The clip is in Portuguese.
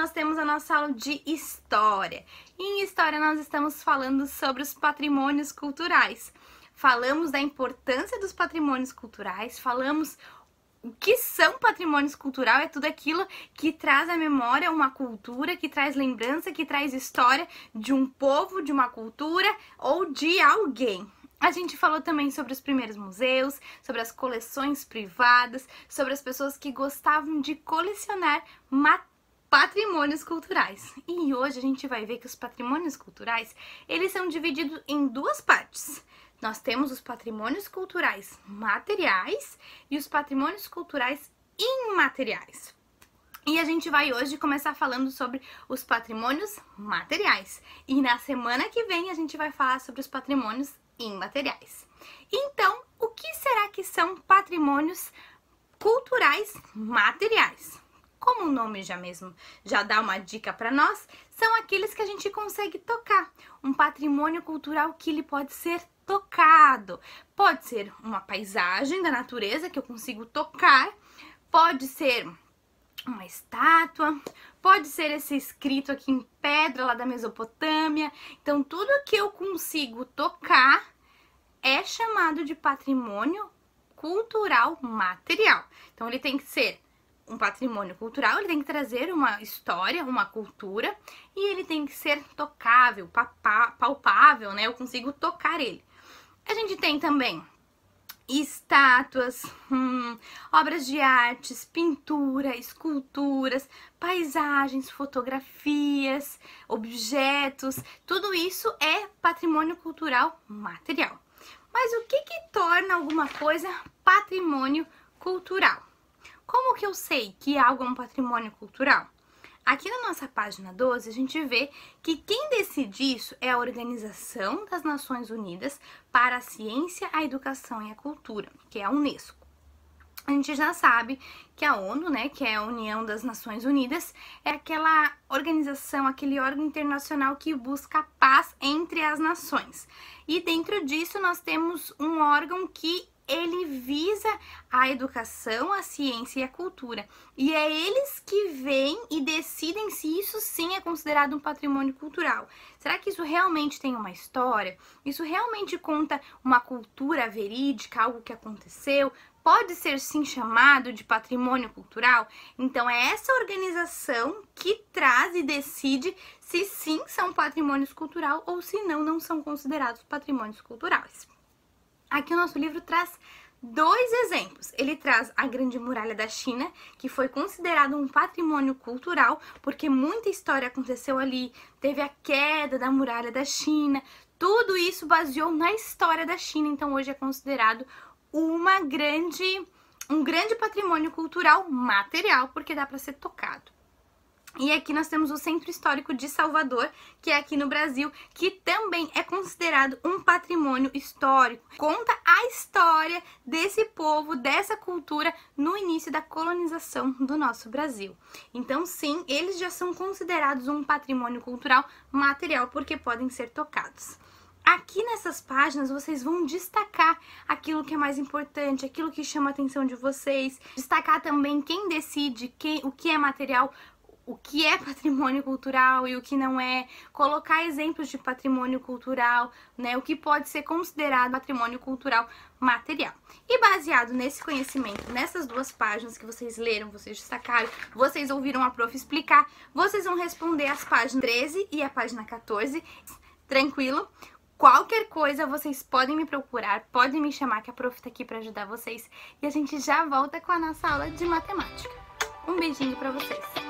nós temos a nossa aula de História. E em História nós estamos falando sobre os patrimônios culturais. Falamos da importância dos patrimônios culturais, falamos o que são patrimônios cultural é tudo aquilo que traz à memória uma cultura, que traz lembrança, que traz história de um povo, de uma cultura ou de alguém. A gente falou também sobre os primeiros museus, sobre as coleções privadas, sobre as pessoas que gostavam de colecionar materiais patrimônios culturais. E hoje a gente vai ver que os patrimônios culturais, eles são divididos em duas partes. Nós temos os patrimônios culturais materiais e os patrimônios culturais imateriais. E a gente vai hoje começar falando sobre os patrimônios materiais. E na semana que vem a gente vai falar sobre os patrimônios imateriais. Então, o que será que são patrimônios culturais materiais? como o nome já mesmo já dá uma dica para nós, são aqueles que a gente consegue tocar, um patrimônio cultural que ele pode ser tocado. Pode ser uma paisagem da natureza que eu consigo tocar, pode ser uma estátua, pode ser esse escrito aqui em pedra lá da Mesopotâmia. Então, tudo que eu consigo tocar é chamado de patrimônio cultural material. Então, ele tem que ser um patrimônio cultural, ele tem que trazer uma história, uma cultura e ele tem que ser tocável, palpável, né? Eu consigo tocar ele. A gente tem também estátuas, hum, obras de artes, pintura, esculturas, paisagens, fotografias, objetos, tudo isso é patrimônio cultural material. Mas o que, que torna alguma coisa patrimônio cultural? Como que eu sei que é algo é um patrimônio cultural? Aqui na nossa página 12, a gente vê que quem decide isso é a Organização das Nações Unidas para a Ciência, a Educação e a Cultura, que é a Unesco. A gente já sabe que a ONU, né, que é a União das Nações Unidas, é aquela organização, aquele órgão internacional que busca a paz entre as nações. E dentro disso nós temos um órgão que ele visa a educação, a ciência e a cultura. E é eles que veem e decidem se isso sim é considerado um patrimônio cultural. Será que isso realmente tem uma história? Isso realmente conta uma cultura verídica, algo que aconteceu? Pode ser sim chamado de patrimônio cultural? Então é essa organização que traz e decide se sim são patrimônios cultural ou se não, não são considerados patrimônios culturais. Aqui o nosso livro traz dois exemplos. Ele traz a Grande Muralha da China, que foi considerado um patrimônio cultural, porque muita história aconteceu ali. Teve a queda da Muralha da China, tudo isso baseou na história da China, então hoje é considerado uma grande um grande patrimônio cultural material, porque dá para ser tocado. E aqui nós temos o Centro Histórico de Salvador, que é aqui no Brasil, que também é considerado um patrimônio histórico. Conta a história desse povo, dessa cultura no início da colonização do nosso Brasil. Então, sim, eles já são considerados um patrimônio cultural material porque podem ser tocados. Aqui nessas páginas vocês vão destacar aquilo que é mais importante, aquilo que chama a atenção de vocês, destacar também quem decide quem, o que é material o que é patrimônio cultural e o que não é, colocar exemplos de patrimônio cultural, né, o que pode ser considerado patrimônio cultural material. E baseado nesse conhecimento, nessas duas páginas que vocês leram, vocês destacaram, vocês ouviram a prof explicar, vocês vão responder as páginas 13 e a página 14, tranquilo? Qualquer coisa, vocês podem me procurar, podem me chamar que a prof tá aqui para ajudar vocês e a gente já volta com a nossa aula de matemática. Um beijinho para vocês.